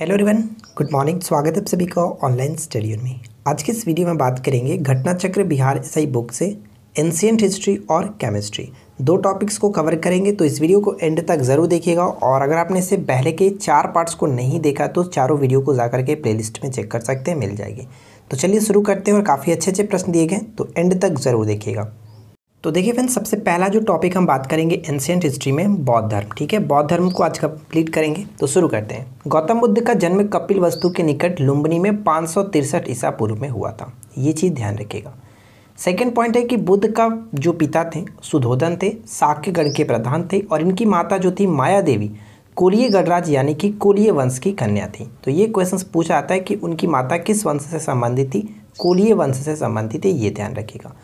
hello रिवन good morning स्वागत है आप सभी का ऑनलाइन स्टडी में आज की इस वीडियो में बात करेंगे घटना चक्र बिहार ईसाई बुक से एंशियंट हिस्ट्री और केमिस्ट्री दो टॉपिक्स को कवर करेंगे तो इस वीडियो को एंड तक ज़रूर देखिएगा और अगर आपने इससे पहले के चार पार्ट्स को नहीं देखा तो चारों वीडियो को जाकर के प्लेलिस्ट में चेक कर सकते हैं मिल जाएगी तो चलिए शुरू करते हैं और काफ़ी अच्छे अच्छे प्रश्न दिए गए तो एंड तक ज़रूर देखिएगा तो देखिए फ्रेंड्स सबसे पहला जो टॉपिक हम बात करेंगे एंशियंट हिस्ट्री में बौद्ध धर्म ठीक है बौद्ध धर्म को आज कंप्लीट करेंगे तो शुरू करते हैं गौतम बुद्ध का जन्म कपिल वस्तु के निकट लुम्बनी में पाँच सौ तिरसठ ईसा पूर्व में हुआ था ये चीज़ ध्यान रखिएगा सेकेंड पॉइंट है कि बुद्ध का जो पिता थे सुधोधन थे साक्यगढ़ के प्रधान थे और इनकी माता जो थी माया देवी कोलिय गणराज यानी कि कोलिय वंश की कन्या थी तो ये क्वेश्चन पूछा आता है कि उनकी माता किस वंश से संबंधित थी कोलिय वंश से संबंधित थी ये ध्यान रखिएगा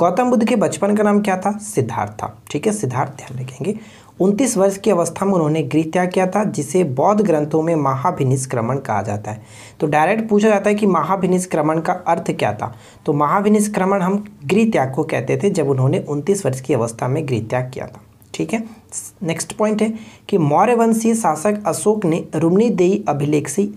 गौतम बुद्ध के बचपन का नाम क्या था सिद्धार्थ था ठीक है सिद्धार्थ ध्यान रखेंगे उनतीस वर्ष की अवस्था में उन्होंने गृह त्याग किया था जिसे बौद्ध ग्रंथों में महाभिनिष्क्रमण कहा जाता है तो डायरेक्ट पूछा जाता है कि महाभिनिष्क्रमण का अर्थ क्या था तो महाभिनिष्क्रमण हम गृह त्याग को कहते थे जब उन्होंने उनतीस वर्ष की अवस्था में गृह त्याग किया था ठीक है नेक्स्ट पॉइंट है कि मौर्यवंशीय शासक अशोक ने रुमनी देई अभिलेख से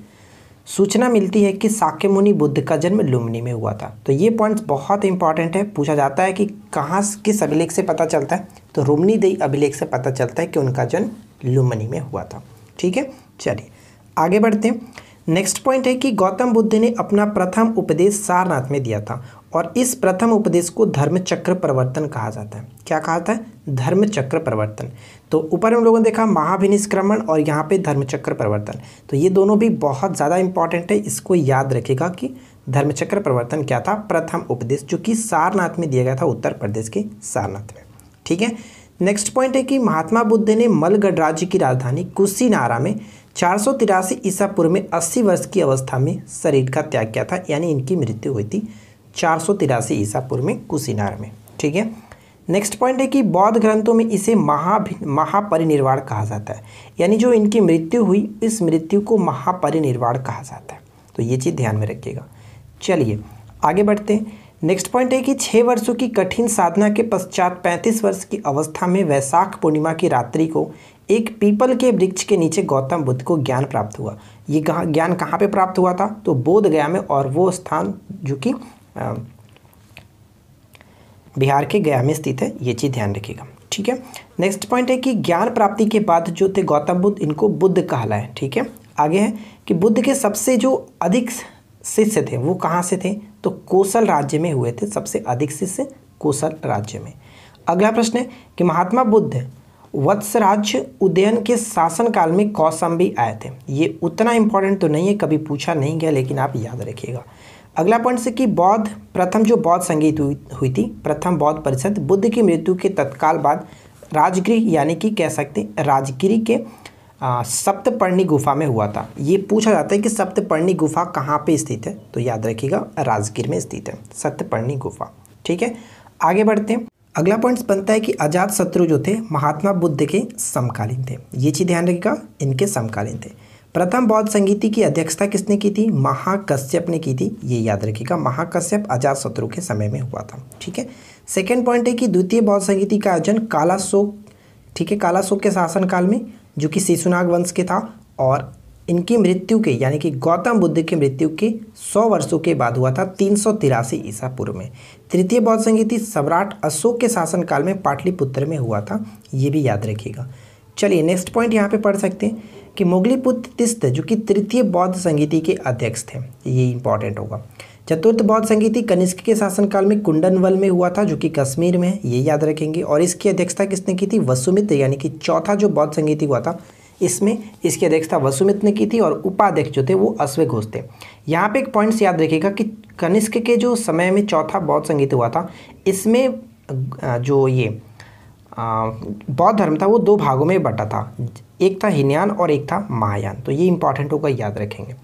सूचना मिलती है कि साक्य मुनि बुद्ध का जन्म लुमनी में हुआ था तो ये पॉइंट्स बहुत इंपॉर्टेंट है पूछा जाता है कि कहाँ किस अभिलेख से पता चलता है तो रुमनी दई अभिलेख से पता चलता है कि उनका जन्म लुमनी में हुआ था ठीक है चलिए आगे बढ़ते हैं नेक्स्ट पॉइंट है कि गौतम बुद्ध ने अपना प्रथम उपदेश सारनाथ में दिया था और इस प्रथम उपदेश को धर्म चक्र प्रवर्तन कहा जाता है क्या कहा जाता है धर्म चक्र प्रवर्तन तो ऊपर हम लोगों ने देखा महाभिनिष्क्रमण और यहाँ पे धर्म चक्र प्रवर्तन तो ये दोनों भी बहुत ज़्यादा इंपॉर्टेंट है इसको याद रखेगा कि धर्मचक्र प्रवर्तन क्या था प्रथम उपदेश जो कि सारनाथ में दिया गया था उत्तर प्रदेश के सारनाथ में ठीक है नेक्स्ट पॉइंट है कि महात्मा बुद्ध ने मलगढ़ राज्य की राजधानी कुशीनारा में चार सौ तिरासी ईसा पूर्व में अस्सी वर्ष की अवस्था में शरीर का त्याग किया था यानी इनकी मृत्यु हुई थी चार सौ तिरासी ईसा पूर्व में कुशीनार में ठीक है नेक्स्ट पॉइंट है कि बौद्ध ग्रंथों में इसे महा महापरिनिर्वाण कहा जाता है यानी जो इनकी मृत्यु हुई इस मृत्यु को महापरिनिर्वाण कहा जाता है तो ये चीज़ ध्यान में रखिएगा चलिए आगे बढ़ते हैं नेक्स्ट पॉइंट है कि छः वर्षों की कठिन साधना के पश्चात पैंतीस वर्ष की अवस्था में वैशाख पूर्णिमा की रात्रि को एक पीपल के वृक्ष के नीचे गौतम बुद्ध को ज्ञान प्राप्त हुआ ये ज्ञान कहाँ पे प्राप्त हुआ था तो बोध गया में और वो स्थान जो कि बिहार के गया में स्थित है ये चीज़ ध्यान रखिएगा ठीक है नेक्स्ट पॉइंट है कि ज्ञान प्राप्ति के बाद जो थे गौतम बुद्ध इनको बुद्ध कहलाए है ठीक है आगे है कि बुद्ध के सबसे जो अधिक शिष्य थे वो कहाँ से थे तो कोसल राज्य में हुए थे सबसे अधिक शिष्य कोसल राज्य में अगला प्रश्न है कि महात्मा बुद्ध वत्सराज्य उदयन के शासनकाल में कौसम्बी आए थे ये उतना इम्पोर्टेंट तो नहीं है कभी पूछा नहीं गया लेकिन आप याद रखिएगा अगला पॉइंट से कि बौद्ध प्रथम जो बौद्ध संगीत हुई, हुई थी प्रथम बौद्ध परिषद बुद्ध की मृत्यु के तत्काल बाद राजगिरी यानी कि कह सकते राजगिरी के सप्तपर्णी गुफा में हुआ था ये पूछा जाता है कि सप्तपर्णी गुफा कहाँ पे स्थित है तो याद रखिएगा राजगीर में स्थित है सप्तपर्णी गुफा ठीक है आगे बढ़ते हैं अगला पॉइंट बनता है कि अजात शत्रु जो थे महात्मा बुद्ध के समकालीन थे ये चीज़ ध्यान रखिएगा इनके समकालीन थे प्रथम बौद्ध संगीति की अध्यक्षता किसने की थी महाकश्यप ने की थी ये याद रखिएगा महाकश्यप अजात शत्रु के समय में हुआ था ठीक है सेकेंड पॉइंट है कि द्वितीय बौद्ध संगीति का आयोजन काला शोक ठीक है काला शोक के शासनकाल में जो कि शिशुनाग वंश के था और इनकी मृत्यु के यानी कि गौतम बुद्ध की मृत्यु के 100 वर्षों के बाद हुआ था तीन सौ तिरासी ईसा पूर्व में तृतीय बौद्ध संगीति सम्राट अशोक के शासनकाल में पाटलिपुत्र में हुआ था ये भी याद रखिएगा चलिए नेक्स्ट पॉइंट यहाँ पे पढ़ सकते हैं कि पुत्र तिस्त जो कि तृतीय बौद्ध संगीति के अध्यक्ष थे ये इंपॉर्टेंट होगा चतुर्थ बौद्ध संगीति कनिष्क के शासनकाल में कुंडनवल में हुआ था जो कि कश्मीर में है ये याद रखेंगे और इसकी अध्यक्षता किसने की थी वसुमित यानी कि चौथा जो बौद्ध संगीति हुआ था इसमें इसकी अध्यक्षता वसुमित ने की थी और उपाध्यक्ष जो थे वो अश्व घोष थे यहाँ पे एक पॉइंट्स याद रखिएगा कि कनिष्क के जो समय में चौथा बौद्ध संगीत हुआ था इसमें जो ये बौद्ध धर्म था वो दो भागों में बटा था एक था हिनयान और एक था महायान तो ये इंपॉर्टेंट होगा याद रखेंगे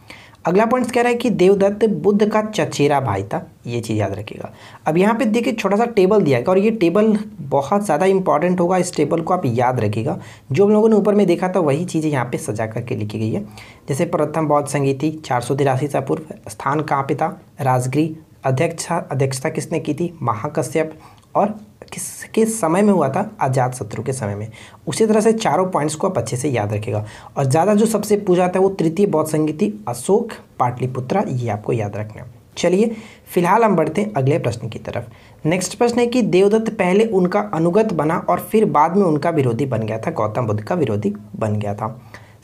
अगला पॉइंट कह रहा है कि देवदत्त बुद्ध का चचेरा भाई था ये चीज़ याद रखिएगा अब यहाँ पे देखिए छोटा सा टेबल दिया गया और ये टेबल बहुत ज़्यादा इंपॉर्टेंट होगा इस टेबल को आप याद रखिएगा जो हम लोगों ने ऊपर में देखा था वही चीज़ें यहाँ पे सजा करके लिखी गई है जैसे प्रथम बौद्ध संगीत थी चार सौ तिरासी पूर्व स्थान कहाँ पे था राजगिरी अध्यक्ष अध्यक्षता किसने की थी महाकश्यप और किसके समय में हुआ था आजाद शत्रु के समय में उसी तरह से चारों पॉइंट्स को आप अच्छे से याद रखेगा और ज़्यादा जो सबसे पूछा था वो तृतीय बौद्ध संगीति अशोक पाटलिपुत्रा ये आपको याद रखना चलिए फिलहाल हम बढ़ते हैं अगले प्रश्न की तरफ नेक्स्ट प्रश्न है कि देवदत्त पहले उनका अनुगत बना और फिर बाद में उनका विरोधी बन गया था गौतम बुद्ध का विरोधी बन गया था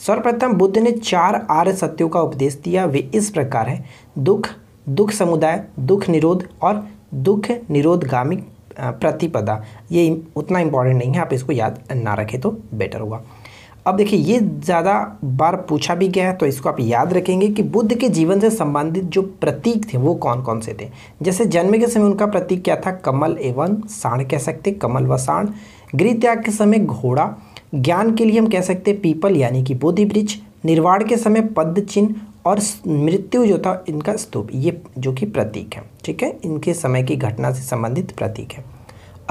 सर्वप्रथम बुद्ध ने चार आर्य सत्यों का उपदेश दिया वे इस प्रकार है दुख दुख समुदाय दुख निरोध और दुख निरोधगामी प्रतिपदा ये उतना इम्पॉर्टेंट नहीं है आप इसको याद ना रखें तो बेटर होगा अब देखिए ये ज़्यादा बार पूछा भी गया है तो इसको आप याद रखेंगे कि बुद्ध के जीवन से संबंधित जो प्रतीक थे वो कौन कौन से थे जैसे जन्म के समय उनका प्रतीक क्या था कमल एवं साण कह सकते कमल व साण गृह त्याग के समय घोड़ा ज्ञान के लिए हम कह सकते पीपल यानी कि बोधि वृक्ष निर्वाण के समय पद चिन्ह और मृत्यु जो था इनका स्तूप ये जो कि प्रतीक है ठीक है इनके समय की घटना से संबंधित प्रतीक है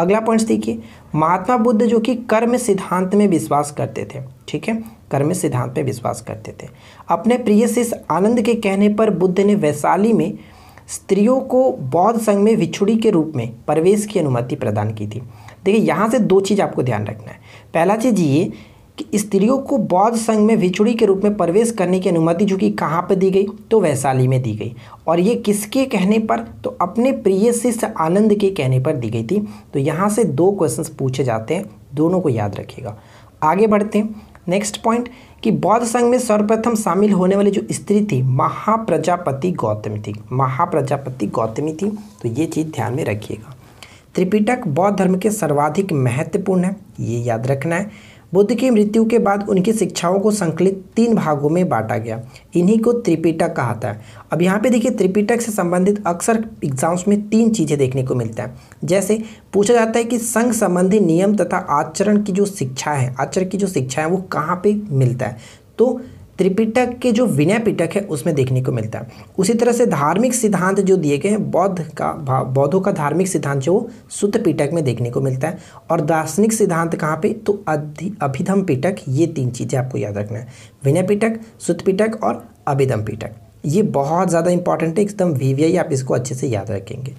अगला पॉइंट देखिए महात्मा बुद्ध जो कि कर्म सिद्धांत में विश्वास करते थे ठीक है कर्म सिद्धांत में विश्वास करते थे अपने प्रिय शिष्य आनंद के कहने पर बुद्ध ने वैशाली में स्त्रियों को बौद्ध संघ में विछुड़ी के रूप में प्रवेश की अनुमति प्रदान की थी देखिए यहाँ से दो चीज़ आपको ध्यान रखना है पहला चीज़ ये कि स्त्रियों को बौद्ध संघ में विचुड़ी के रूप में प्रवेश करने की अनुमति जो कि कहाँ पर दी गई तो वैशाली में दी गई और ये किसके कहने पर तो अपने प्रिय शिष्य आनंद के कहने पर दी गई थी तो यहाँ से दो क्वेश्चंस पूछे जाते हैं दोनों को याद रखिएगा आगे बढ़ते हैं नेक्स्ट पॉइंट कि बौद्ध संघ में सर्वप्रथम शामिल होने वाली जो स्त्री थी महाप्रजापति गौतम थी महाप्रजापति गौतमी थी तो ये चीज़ ध्यान में रखिएगा त्रिपिटक बौद्ध धर्म के सर्वाधिक महत्वपूर्ण है ये याद रखना है बुद्ध की मृत्यु के बाद उनकी शिक्षाओं को संकलित तीन भागों में बांटा गया इन्हीं को त्रिपिटक कहाता है अब यहाँ पे देखिए त्रिपिटक से संबंधित अक्सर एग्जाम्स में तीन चीज़ें देखने को मिलता है जैसे पूछा जाता है कि संघ संबंधी नियम तथा आचरण की जो शिक्षा है आचरण की जो शिक्षा है वो कहाँ पर मिलता है तो त्रिपिटक के जो विनय पिटक है उसमें देखने को मिलता है उसी तरह से धार्मिक सिद्धांत जो दिए गए हैं बौद्ध का बौद्धों का धार्मिक सिद्धांत जो वो पिटक में देखने को मिलता है और दार्शनिक सिद्धांत कहाँ पे तो अधि अभिधम पिटक ये तीन चीज़ें आपको याद रखना है विनय पिटक सुत पिटक और अभिधम पिटक ये बहुत ज़्यादा इंपॉर्टेंट है एकदम वी आप इसको अच्छे से याद रखेंगे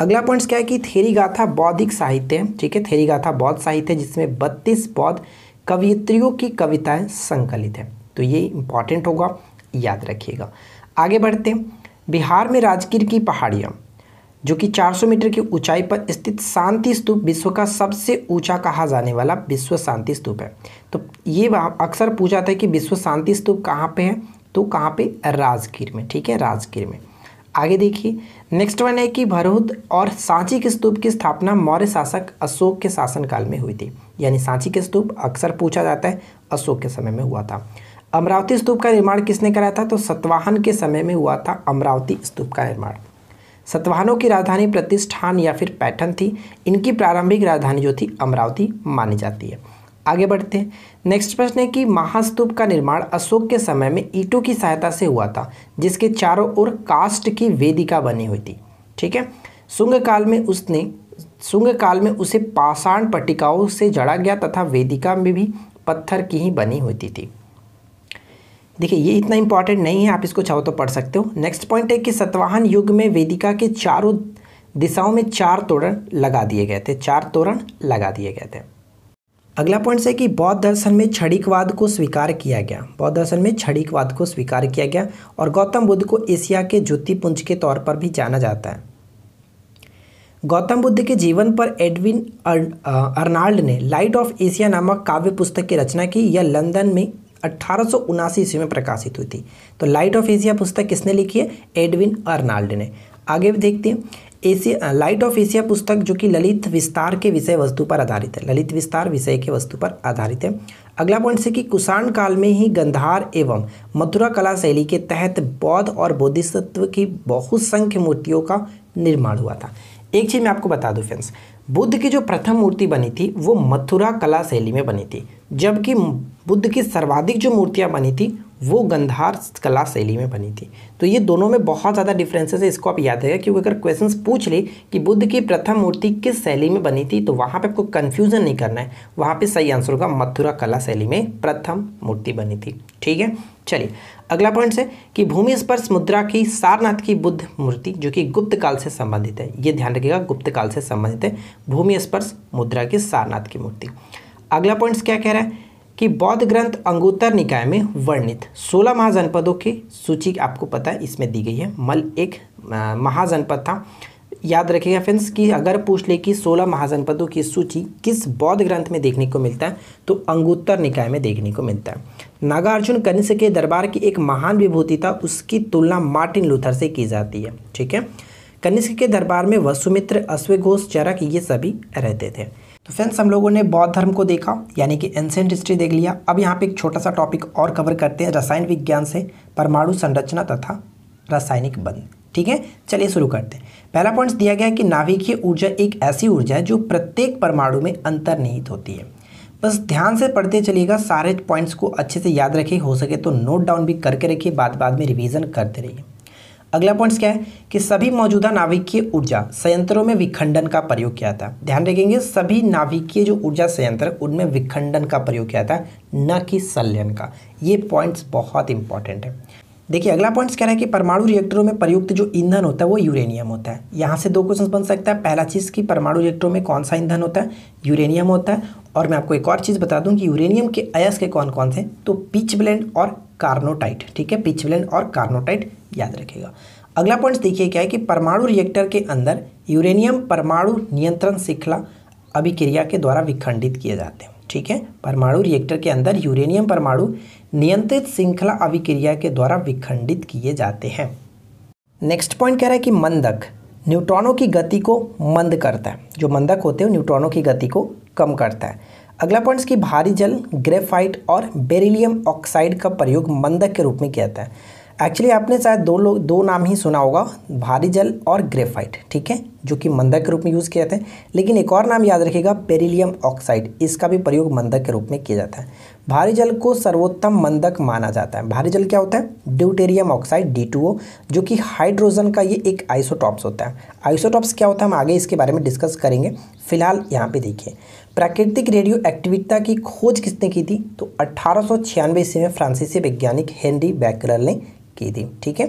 अगला पॉइंट्स क्या है कि थेरी गाथा बौद्धिक साहित्य है ठीक है थेरी गाथा बौद्ध साहित्य है जिसमें बत्तीस बौद्ध कवियत्रियों की कविताएं संकलित हैं तो ये इम्पॉर्टेंट होगा याद रखिएगा आगे बढ़ते हैं बिहार में राजगीर की पहाड़ियाँ जो कि 400 मीटर की ऊंचाई पर स्थित शांति स्तूप विश्व का सबसे ऊंचा कहा जाने वाला विश्व शांति स्तूप है तो ये अक्सर पूछा था कि विश्व शांति स्तूप कहाँ पे है तो कहाँ पे राजगीर में ठीक है राजगीर में आगे देखिए नेक्स्ट वन है कि भरूद और सांची के स्तूप की स्थापना मौर्य शासक अशोक के शासनकाल में हुई थी यानी सांची के स्तूप अक्सर पूछा जाता है अशोक के समय में हुआ था अमरावती स्तूप का निर्माण किसने कराया था तो सतवाहन के समय में हुआ था अमरावती स्तूप का निर्माण सतवाहनों की राजधानी प्रतिष्ठान या फिर पैठन थी इनकी प्रारंभिक राजधानी जो थी अमरावती मानी जाती है आगे बढ़ते हैं नेक्स्ट प्रश्न है कि महास्तूप का निर्माण अशोक के समय में ईटों की सहायता से हुआ था जिसके चारों ओर कास्ट की वेदिका बनी हुई थी ठीक है शुंग काल में उसने शुंग काल में उसे पाषाण पटिकाओं से जड़ा गया तथा वेदिका में भी पत्थर की ही बनी होती थी देखिए ये इतना इंपॉर्टेंट नहीं है आप इसको चाहो तो पढ़ सकते हो नेक्स्ट पॉइंट है कि सतवाहन युग में वेदिका के चारों दिशाओं में चार तोरण लगा दिए गए थे चार तोरण लगा दिए गए थे अगला पॉइंट है कि बौद्ध दर्शन में छड़ीकवाद को स्वीकार किया गया बौद्ध दर्शन में छड़ीकवाद को स्वीकार किया गया और गौतम बुद्ध को एशिया के ज्योतिपुंज के तौर पर भी जाना जाता है गौतम बुद्ध के जीवन पर एडविन अर्नाल्ड ने लाइट ऑफ एशिया नामक काव्य पुस्तक की रचना की यह लंदन में अट्ठारह ईस्वी में प्रकाशित हुई थी तो लाइट ऑफ एशिया पुस्तक किसने लिखी है एडविन अर्नाल्ड ने आगे भी देखते हैं एशिया लाइट ऑफ एशिया पुस्तक जो कि ललित विस्तार के विषय वस्तु पर आधारित है ललित विस्तार विषय के वस्तु पर आधारित है अगला पॉइंट से कि कुषाण काल में ही गंधार एवं मथुरा कला शैली के तहत बौद्ध और बोधिसत्व की बहुसंख्य मूर्तियों का निर्माण हुआ था एक चीज़ मैं आपको बता दूं फ्रेंड्स बुद्ध की जो प्रथम मूर्ति बनी थी वो मथुरा कला शैली में बनी थी जबकि बुद्ध की सर्वाधिक जो मूर्तियाँ बनी थी वो गंधार कला शैली में बनी थी तो ये दोनों में बहुत ज़्यादा डिफरेंसेस है इसको आप याद रहेगा क्योंकि अगर क्वेश्चंस पूछ ले कि बुद्ध की प्रथम मूर्ति किस शैली में बनी थी तो वहाँ पे आपको कन्फ्यूज़न नहीं करना है वहाँ पे सही आंसर होगा मथुरा कला शैली में प्रथम मूर्ति बनी थी ठीक है चलिए अगला पॉइंट है कि भूमि स्पर्श मुद्रा की सारनाथ की बुद्ध मूर्ति जो कि गुप्त काल से संबंधित है ये ध्यान रखिएगा गुप्त काल से संबंधित है भूमि स्पर्श मुद्रा की सारनाथ की मूर्ति अगला पॉइंट्स क्या कह रहा है कि बौद्ध ग्रंथ अंगुत्तर निकाय में वर्णित 16 महाजनपदों की सूची आपको पता है इसमें दी गई है मल एक महाजनपद था याद रखिएगा फ्रेंड्स कि अगर पूछ ले कि 16 महाजनपदों की सूची किस बौद्ध ग्रंथ में देखने को मिलता है तो अंगुत्तर निकाय में देखने को मिलता है नागार्जुन कनिष्क के दरबार की एक महान विभूति था उसकी तुलना मार्टिन लूथर से की जाती है ठीक है कनिष्क के दरबार में वसुमित्र अश्वघोष चरक ये सभी रहते थे तो फ्रेंड्स हम लोगों ने बौद्ध धर्म को देखा यानी कि एंसेंट हिस्ट्री देख लिया अब यहाँ पे एक छोटा सा टॉपिक और कवर करते हैं रसायन विज्ञान से परमाणु संरचना तथा रासायनिक बंध ठीक है चलिए शुरू करते हैं पहला पॉइंट दिया गया है कि नाभिकीय ऊर्जा एक ऐसी ऊर्जा है जो प्रत्येक परमाणु में अंतर्निहित होती है बस ध्यान से पढ़ते चलिएगा सारे पॉइंट्स को अच्छे से याद रखिए हो सके तो नोट डाउन भी करके रखिए बाद बाद में रिविजन करते रहिए अगला पॉइंट्स क्या है कि सभी मौजूदा नाविकीय ऊर्जा संयंत्रों में विखंडन का प्रयोग किया था ध्यान रखेंगे सभी नाविकीय जो ऊर्जा संयंत्र उनमें विखंडन का प्रयोग किया था न कि संलयन का ये पॉइंट्स बहुत इंपॉर्टेंट है देखिए अगला पॉइंट्स कह रहा है कि परमाणु रिएक्टरों में प्रयुक्त जो ईंधन होता है वो यूरेनियम होता है यहाँ से दो क्वेश्चन बन सकता है पहला चीज़ कि परमाणु रिएक्टरों में कौन सा ईंधन होता है यूरेनियम होता है और मैं आपको एक और चीज़ बता दूं कि यूरेनियम के अयस के कौन कौन से तो पिच ब्लेंड और कार्नोटाइट ठीक है पिचविलन और कार्नोटाइट याद रखेगा अगला पॉइंट देखिए क्या है कि परमाणु रिएक्टर के अंदर यूरेनियम परमाणु नियंत्रण श्रृंखला अभिक्रिया के द्वारा विखंडित किए जाते हैं ठीक है परमाणु रिएक्टर के अंदर यूरेनियम परमाणु नियंत्रित श्रृंखला अभिक्रिया के द्वारा विखंडित किए जाते हैं नेक्स्ट पॉइंट कह रहा है कि मंदक न्यूट्रॉनों की गति को मंद करता है जो मंदक होते हैं न्यूट्रॉनों की गति को कम करता है अगला पॉइंट्स की भारी जल ग्रेफाइट और बेरिलियम ऑक्साइड का प्रयोग मंदक के रूप में किया जाता है एक्चुअली आपने शायद दो लोग दो नाम ही सुना होगा भारी जल और ग्रेफाइट ठीक है जो कि मंदक के रूप में यूज़ किया जाता है लेकिन एक और नाम याद रखिएगा पेरिलियम ऑक्साइड इसका भी प्रयोग मंदक के रूप में किया जाता है भारी जल को सर्वोत्तम मंदक माना जाता है भारी जल क्या होता है ड्यूटेरियम ऑक्साइड डी जो कि हाइड्रोजन का ये एक आइसोटॉप्स होता है आइसोटॉप्स क्या होता है हम आगे इसके बारे में डिस्कस करेंगे फिलहाल यहाँ पर देखिए प्राकृतिक रेडियो एक्टिविटा की खोज किसने की थी तो अट्ठारह ईस्वी में फ्रांसीसी वैज्ञानिक हेनरी बैकरल ने की थी ठीक है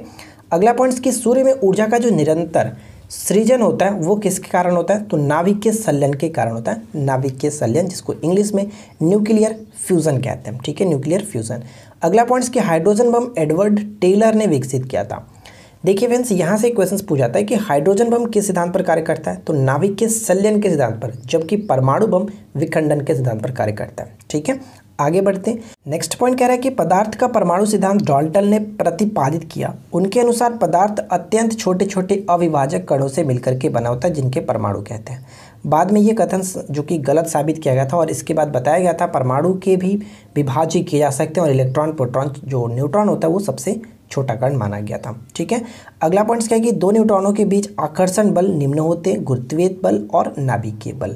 अगला पॉइंट कि सूर्य में ऊर्जा का जो निरंतर सृजन होता है वो किसके कारण होता है तो के सल्यन के कारण होता है के सल्यन जिसको इंग्लिश में न्यूक्लियर फ्यूज़न कहते हैं ठीक है न्यूक्लियर फ्यूज़न अगला पॉइंट्स कि हाइड्रोजन बम एडवर्ड टेलर ने विकसित किया था देखिए फ्रेंड्स यहाँ से क्वेश्चन पूछा जाता है कि हाइड्रोजन बम किस सिद्धांत पर कार्य करता है तो नाभिक के सल्यन के सिद्धांत पर जबकि परमाणु बम विखंडन के सिद्धांत पर कार्य करता है ठीक है आगे बढ़ते हैं नेक्स्ट पॉइंट कह रहा है कि पदार्थ का परमाणु सिद्धांत डॉल्टन ने प्रतिपादित किया उनके अनुसार पदार्थ अत्यंत छोटे छोटे अविभाजक कणों से मिलकर के बना होता है जिनके परमाणु कहते हैं बाद में ये कथन जो कि गलत साबित किया गया था और इसके बाद बताया गया था परमाणु के भी विभाजित किए जा सकते हैं और इलेक्ट्रॉन प्रोट्रॉन जो न्यूट्रॉन होता है वो सबसे छोटा कण माना गया था ठीक है अगला पॉइंट क्या है कि दो न्यूट्रॉनों के बीच आकर्षण बल निम्न होते हैं गुरुत्वीय बल और नाभिकीय बल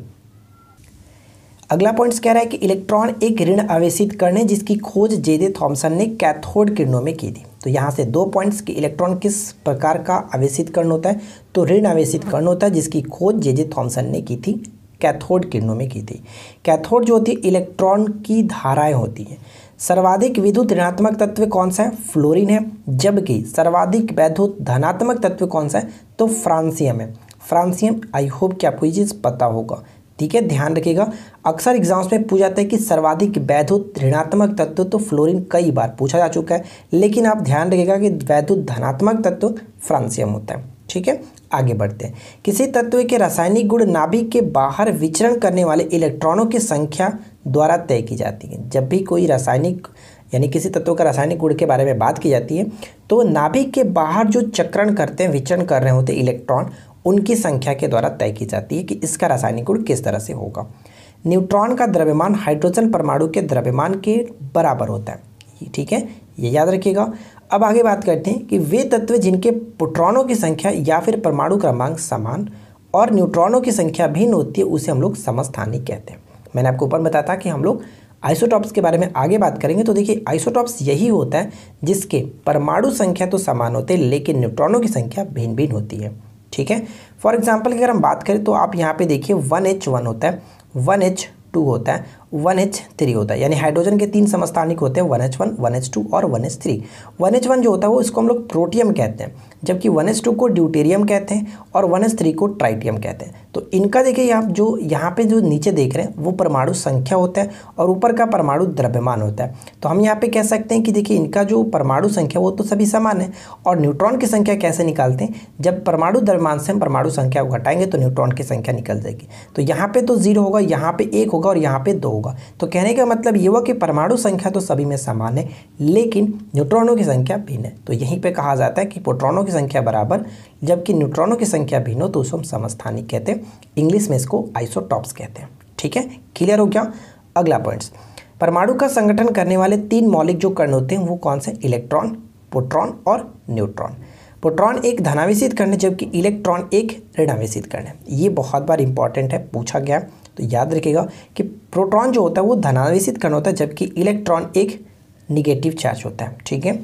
अगला पॉइंट्स कह रहा है कि इलेक्ट्रॉन एक ऋण आवेशित कर्ण है जिसकी खोज जेदे थॉमसन ने कैथोड किरणों में की थी तो यहाँ से दो पॉइंट्स कि इलेक्ट्रॉन किस प्रकार का आवेशित कर्ण होता है तो ऋण आवेशित कर्ण होता है जिसकी खोज जेजे थॉमसन ने की थी कैथोड किरणों में की थी कैथोड जो होती है इलेक्ट्रॉन की धाराएँ होती हैं सर्वाधिक विद्युत ऋणात्मक तत्व कौन सा है फ्लोरीन है जबकि सर्वाधिक वैद्युत धनात्मक तत्व कौन सा है तो फ्रांसियम है फ्रांसियम आई होप कि आपको ये चीज़ पता होगा ठीक है ध्यान रखिएगा अक्सर एग्जाम्स में पूछा जाता है कि सर्वाधिक वैद्युत ऋणात्मक तत्व तो फ्लोरीन कई बार पूछा जा चुका है लेकिन आप ध्यान रखिएगा कि वैद्युत धनात्मक तत्व फ्रांसियम होता है ठीक है आगे बढ़ते हैं किसी तत्व के रासायनिक गुण नाभिक के बाहर विचरण करने वाले इलेक्ट्रॉनों की संख्या द्वारा तय की जाती है जब भी कोई रासायनिक यानी किसी तत्व का रासायनिक गुण के बारे में बात की जाती है तो नाभिक के बाहर जो चक्रण करते हैं विचरण कर रहे होते इलेक्ट्रॉन उनकी संख्या के द्वारा तय की जाती है कि इसका रासायनिक गुण किस तरह से होगा न्यूट्रॉन का द्रव्यमान हाइड्रोजन परमाणु के द्रव्यमान के बराबर होता है ठीक है ये याद रखिएगा अब आगे बात करते हैं कि वे तत्व जिनके पुट्रॉनों की संख्या या फिर परमाणु क्रमांक समान और न्यूट्रॉनों की संख्या भिन्न होती है उसे हम लोग समस्थानिक कहते हैं मैंने आपको ऊपर बताया था कि हम लोग आइसोटॉप्स के बारे में आगे बात करेंगे तो देखिए आइसोटॉप्स यही होता है जिसके परमाणु संख्या तो समान होते हैं लेकिन न्यूट्रॉनों की संख्या भिन्न भिन्न होती है ठीक है फॉर एग्जाम्पल की अगर हम बात करें तो आप यहाँ पे देखिए वन एच वन होता है वन एच टू होता है वन एच थ्री होता है यानी हाइड्रोजन के तीन समस्थानिक होते हैं one H one one H two और one H three one H one जो होता है वो इसको हम लोग प्रोटियम कहते हैं जबकि वन एच टू को ड्यूटेरियम कहते हैं और वन एच थ्री को ट्राइटियम कहते हैं तो इनका देखिए आप जो यहाँ पे जो नीचे देख रहे हैं वो परमाणु संख्या होता है और ऊपर का परमाणु द्रव्यमान होता है तो हम यहाँ पे कह सकते हैं कि देखिए इनका जो परमाणु संख्या वो तो सभी समान है और न्यूट्रॉन की संख्या कैसे निकालते हैं जब परमाणु द्रव्यमान से हम परमाणु संख्या को घटाएंगे तो न्यूट्रॉन की संख्या निकल जाएगी तो यहाँ पर तो जीरो होगा यहाँ पर एक होगा और यहाँ पर दो होगा तो कहने का मतलब ये हुआ कि परमाणु संख्या तो सभी में समान है लेकिन न्यूट्रॉनों की संख्या भिन्न है तो यहीं पर कहा जाता है कि प्रोट्रॉनों की संख्या बराबर जबकि न्यूट्रॉनों की संख्या भिन्न हो तो उसे हम समस्थानिक कहते हैं इंग्लिश में इसको आइसोटॉप्स कहते हैं ठीक है क्लियर हो गया अगला पॉइंट्स परमाणु का संगठन करने वाले तीन मौलिक जो कर्ण होते हैं वो कौन से इलेक्ट्रॉन पोट्रॉन और न्यूट्रॉन पोट्रॉन एक धनावेशित कर्ण है जबकि इलेक्ट्रॉन एक ऋणावेशित कर्ण है ये बहुत बार इंपॉर्टेंट है पूछा गया तो याद रखिएगा कि प्रोट्रॉन जो होता है वो धनावेशित कर्ण होता है जबकि इलेक्ट्रॉन एक निगेटिव चार्ज होता है ठीक है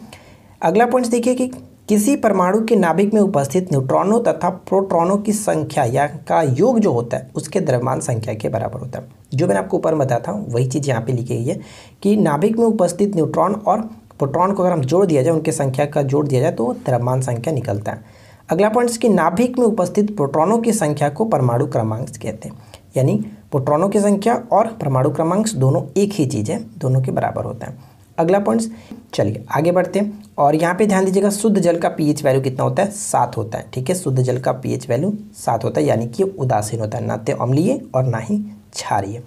अगला पॉइंट देखिए कि किसी परमाणु के नाभिक में उपस्थित न्यूट्रॉनों तथा प्रोट्रॉनों की संख्या या का योग जो होता है उसके द्रव्यमान संख्या के बराबर होता है जो मैंने आपको ऊपर बताया था वही चीज़ यहाँ पे लिखी गई है कि नाभिक में उपस्थित न्यूट्रॉन और प्रोट्रॉन को अगर हम जोड़ दिया जाए उनकी संख्या का जोड़ दिया जाए तो द्रव्यमान संख्या निकलता है अगला पॉइंट कि नाभिक में उपस्थित प्रोट्रॉनों की संख्या को परमाणु क्रमांक कहते हैं यानी प्रोट्रॉनों की संख्या और परमाणु क्रमांक दोनों एक ही चीज़ है दोनों के बराबर होता है अगला पॉइंट्स चलिए आगे बढ़ते हैं और यहाँ पे ध्यान दीजिएगा शुद्ध जल का पीएच वैल्यू कितना होता है सात होता है ठीक है शुद्ध जल का पीएच वैल्यू सात होता है यानी कि उदासीन होता है ना तो अम्लीय और ना ही क्षारिय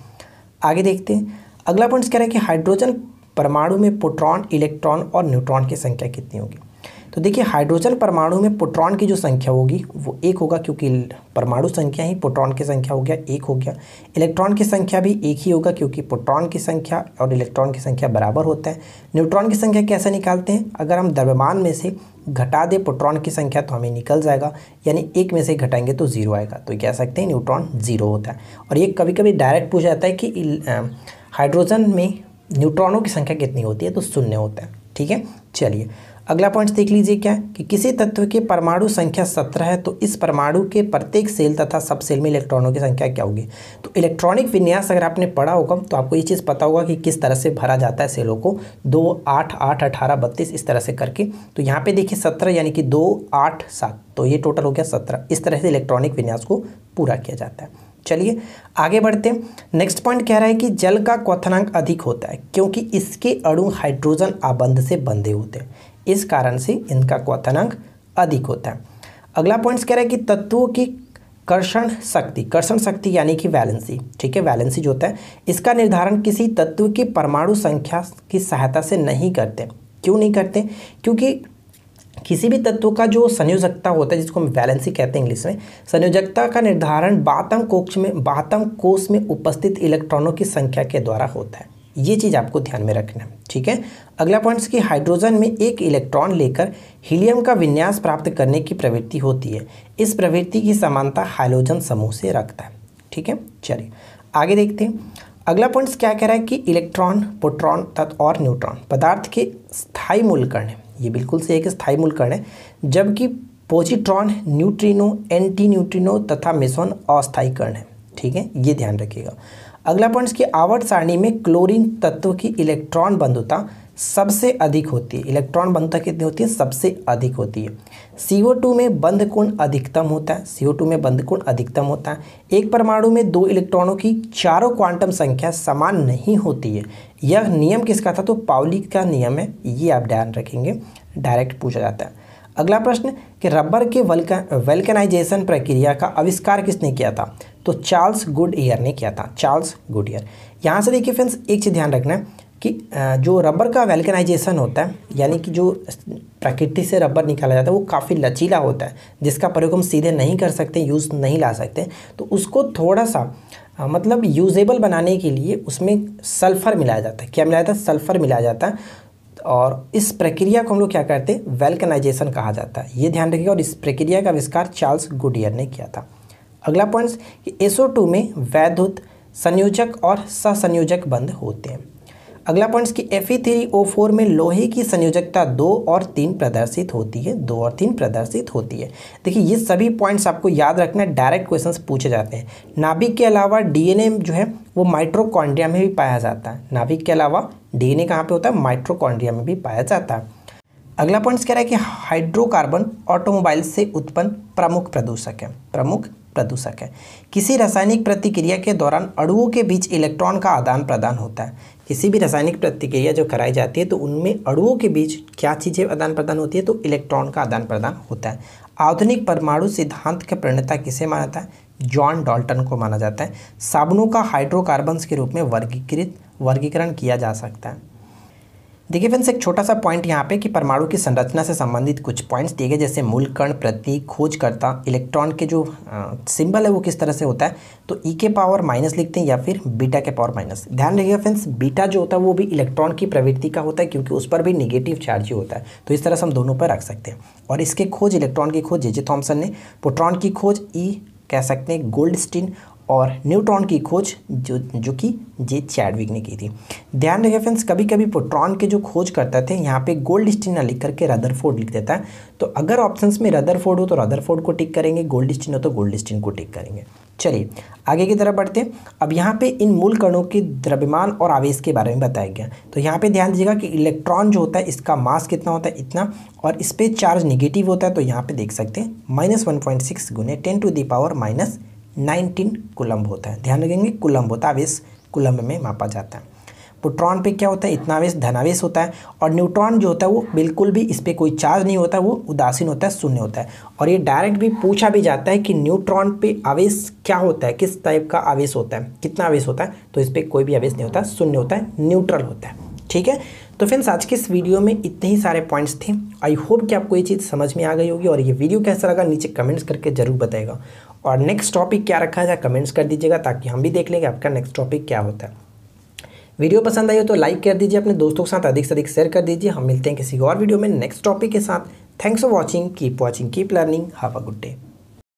आगे देखते हैं अगला पॉइंट्स कह रहे हैं कि हाइड्रोजन परमाणु में प्रोट्रॉन इलेक्ट्रॉन और न्यूट्रॉन की संख्या कितनी होगी तो देखिए हाइड्रोजन परमाणु में पोट्रॉन की जो संख्या होगी वो एक होगा क्योंकि परमाणु संख्या ही पोट्रॉन की संख्या हो गया एक हो गया इलेक्ट्रॉन की संख्या भी एक ही होगा क्योंकि पोट्रॉन की संख्या और इलेक्ट्रॉन की संख्या बराबर होता है न्यूट्रॉन की संख्या कैसे निकालते हैं अगर हम द्रव्यमान में से घटा दे पोट्रॉन की संख्या तो हमें निकल जाएगा यानी एक में से घटाएंगे तो ज़ीरो आएगा तो कह सकते हैं न्यूट्रॉन ज़ीरो होता है और ये कभी कभी डायरेक्ट पूछा जाता है कि हाइड्रोजन में न्यूट्रॉनों की संख्या कितनी होती है तो शून्य होता है ठीक है चलिए अगला पॉइंट देख लीजिए क्या कि किसी तत्व के परमाणु संख्या सत्रह है तो इस परमाणु के प्रत्येक सेल तथा सब सेल में इलेक्ट्रॉनों की संख्या क्या होगी तो इलेक्ट्रॉनिक विन्यास अगर आपने पढ़ा होगा तो आपको ये चीज़ पता होगा कि किस तरह से भरा जाता है सेलों को दो आठ आठ अठारह बत्तीस इस तरह से करके तो यहाँ पे देखिए सत्रह यानी कि दो आठ सात तो ये टोटल हो गया सत्रह इस तरह से इलेक्ट्रॉनिक विन्यास को पूरा किया जाता है चलिए आगे बढ़ते हैं नेक्स्ट पॉइंट कह रहा है कि जल का क्वथनांक अधिक होता है क्योंकि इसके अणु हाइड्रोजन आबंध से बंधे होते हैं इस कारण से इनका क्वथनांक अधिक होता है अगला पॉइंट्स कह रहा है कि तत्वों की कर्षण शक्ति कर्षण शक्ति यानी कि वैलेंसी ठीक है वैलेंसी जो होता है इसका निर्धारण किसी तत्व की परमाणु संख्या की सहायता से नहीं करते क्यों नहीं करते क्योंकि किसी भी तत्व का जो संयोजकता होता है जिसको हम वैलेंसी कहते हैं इंग्लिश में संयोजकता का निर्धारण बातम कोक्ष में बातम कोष में उपस्थित इलेक्ट्रॉनों की संख्या के द्वारा होता है ये चीज़ आपको ध्यान में रखना है ठीक है अगला पॉइंट्स कि हाइड्रोजन में एक इलेक्ट्रॉन लेकर हीलियम का विन्यास प्राप्त करने की प्रवृत्ति होती है इस प्रवृत्ति की समानता हाइड्रोजन समूह से रखता है ठीक है चलिए आगे देखते हैं अगला पॉइंट्स क्या कह रहा है कि इलेक्ट्रॉन प्रोट्रॉन तथा और न्यूट्रॉन पदार्थ के स्थायी मूल है ये बिल्कुल से एक स्थायी मूल है जबकि पोजिट्रॉन न्यूट्रिनो एंटी न्यूट्रिनो तथा मिशन अस्थायी है ठीक है ये ध्यान रखिएगा अगला पॉइंट की आवर्त सारणी में क्लोरीन तत्व की इलेक्ट्रॉन बंधुता सबसे अधिक होती है इलेक्ट्रॉन बंधुता कितनी होती है सबसे अधिक होती है टू में बंध कोण अधिकतम होता है टू में बंध कोण अधिकतम होता है एक परमाणु में दो इलेक्ट्रॉनों की चारों क्वांटम संख्या समान नहीं होती है यह नियम किसका था तो पाउली का नियम है ये आप ध्यान रखेंगे डायरेक्ट पूछा जाता है अगला प्रश्न कि रबर के वेल्कनाइजेशन प्रक्रिया का आविष्कार किसने किया था तो चार्ल्स गुड ईयर ने किया था चार्ल्स गुड ईयर यहाँ से देखिए फ्रेंड्स एक चीज़ ध्यान रखना है कि जो रबर का वेल्कनाइजेशन होता है यानी कि जो प्रकृति से रबर निकाला जाता है वो काफ़ी लचीला होता है जिसका प्रयोग हम सीधे नहीं कर सकते यूज़ नहीं ला सकते तो उसको थोड़ा सा मतलब यूजेबल बनाने के लिए उसमें सल्फ़र मिलाया जाता है क्या मिलाया जाता है सल्फ़र मिलाया जाता है और इस प्रक्रिया को हम लोग क्या करते हैं वेल्कनाइजेशन कहा जाता है ये ध्यान रखिएगा और इस प्रक्रिया का आविष्कार चार्ल्स गुडियर ने किया था अगला पॉइंट्स कि एसओ में वैधुत संयोजक और ससंयोजक बंद होते हैं अगला पॉइंट्स कि फोर में लोहे की संयोजकता दो और तीन प्रदर्शित होती है दो और तीन प्रदर्शित होती है देखिए ये सभी पॉइंट्स आपको याद रखना डायरेक्ट क्वेश्चंस पूछे जाते हैं नाभिक के अलावा डीएनए जो है वो माइट्रोकॉन्ड्रिया में भी पाया जाता है नाभिक के अलावा डीएनए कहाँ पे होता है माइट्रोकॉन्ड्रिया में भी पाया जाता है अगला पॉइंट्स कह रहा है कि हाइड्रोकार्बन ऑटोमोबाइल से उत्पन्न प्रमुख प्रदूषक है प्रमुख प्रदूषक है किसी रासायनिक प्रतिक्रिया के दौरान अणुओं के बीच इलेक्ट्रॉन का आदान प्रदान होता है किसी भी रासायनिक प्रतिक्रिया जो कराई जाती है तो उनमें अणुओं के बीच क्या चीज़ें आदान प्रदान होती है तो इलेक्ट्रॉन का आदान प्रदान होता है आधुनिक परमाणु सिद्धांत के प्रणेता किसे माना जाता है जॉन डॉल्टन को माना जाता है साबुनों का हाइड्रोकार्बन्स के रूप में वर्गीकृत वर्गीकरण किया जा सकता है देखिए फ्रेंड्स एक छोटा सा पॉइंट यहाँ पे कि परमाणु की संरचना से संबंधित कुछ पॉइंट्स दिए गए जैसे मूल कण प्रतीक खोजकर्ता इलेक्ट्रॉन के जो आ, सिंबल है वो किस तरह से होता है तो ई e के पावर माइनस लिखते हैं या फिर बीटा के पावर माइनस ध्यान रखिएगा फ्रेंड्स बीटा जो होता है वो भी इलेक्ट्रॉन की प्रवृत्ति का होता है क्योंकि उस पर भी निगेटिव चार्ज ही होता है तो इस तरह से हम दोनों पर रख सकते हैं और इसके खोज इलेक्ट्रॉन की खोज जे जे थॉमसन ने प्रोट्रॉन की खोज ई e कह सकते हैं गोल्ड स्टीन और न्यूट्रॉन की खोज जो जो कि जे चैडविक ने की थी ध्यान रखें फ्रेंड्स कभी कभी प्रोट्रॉन के जो खोज करते थे यहाँ पे गोल्ड ना लिख करके रदरफोर्ड लिख देता है तो अगर ऑप्शंस में रदरफोर्ड हो तो रदरफोर्ड को टिक करेंगे गोल्ड स्टिन हो तो गोल्ड स्टिन को टिक करेंगे चलिए आगे की तरफ बढ़ते हैं अब यहाँ पे इन मूल कणों के द्रव्यमान और आवेश के बारे में बताया गया तो यहाँ पे ध्यान दीजिएगा कि इलेक्ट्रॉन जो होता है इसका मास कितना होता है इतना और इस पर चार्ज निगेटिव होता है तो यहाँ पे देख सकते हैं माइनस वन पॉइंट सिक्स गुने ten to the power minus nineteen coulomb होता है ध्यान रखेंगे कुलम्ब होता है आवेश कुलम्ब में मापा जाता है प्रोट्रॉन पे क्या होता है इतना आवेश धनावेश होता है और न्यूट्रॉन जो होता है वो बिल्कुल भी इस पर कोई चार्ज नहीं होता वो उदासीन होता है शून्य होता है और ये डायरेक्ट भी पूछा भी जाता है कि न्यूट्रॉन पे आवेश क्या होता है किस टाइप का आवेश होता है कितना आवेश होता है तो इस पर कोई भी आवेश नहीं होता शून्य होता है न्यूट्रल होता है ठीक है तो फ्रेंड्स आज के इस वीडियो में इतने ही सारे पॉइंट्स थे आई होप कि आपको ये चीज़ समझ में आ गई होगी और ये वीडियो कैसा लगा नीचे कमेंट्स करके ज़रूर बताएगा और नेक्स्ट टॉपिक क्या रखा जाए कमेंट्स कर दीजिएगा ताकि हम भी देख लेंगे आपका नेक्स्ट टॉपिक क्या होता है वीडियो पसंद आई हो तो लाइक कर दीजिए अपने दोस्तों के साथ अधिक से अधिक शेयर कर दीजिए हम मिलते हैं किसी और वीडियो में नेक्स्ट टॉपिक के साथ thanks for watching keep watching keep learning have a good day